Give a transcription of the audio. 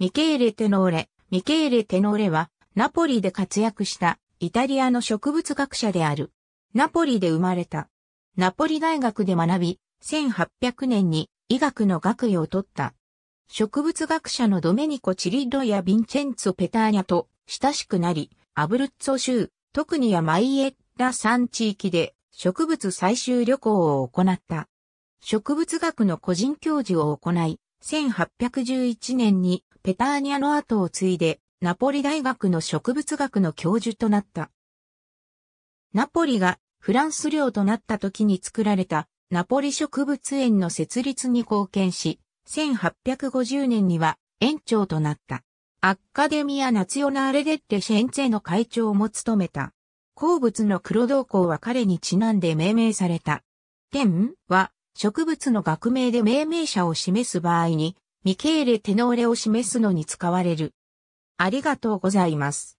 ミケーレ・テノーレ。ミケーレ・テノーレは、ナポリで活躍したイタリアの植物学者である。ナポリで生まれた。ナポリ大学で学び、1800年に医学の学位を取った。植物学者のドメニコ・チリッやヴィンチェンツォ・ペターニャと親しくなり、アブルッツォ州、特にヤマイエッラ山地域で植物採集旅行を行った。植物学の個人教授を行い、1811年にペターニャの後を継いで、ナポリ大学の植物学の教授となった。ナポリがフランス領となった時に作られたナポリ植物園の設立に貢献し、1850年には園長となった。アッカデミア・ナツヨナーレ・デッテ・シェンツェの会長も務めた。鉱物の黒銅鉱は彼にちなんで命名された。天は植物の学名で命名者を示す場合にミケーレ・テノーレを示すのに使われる。ありがとうございます。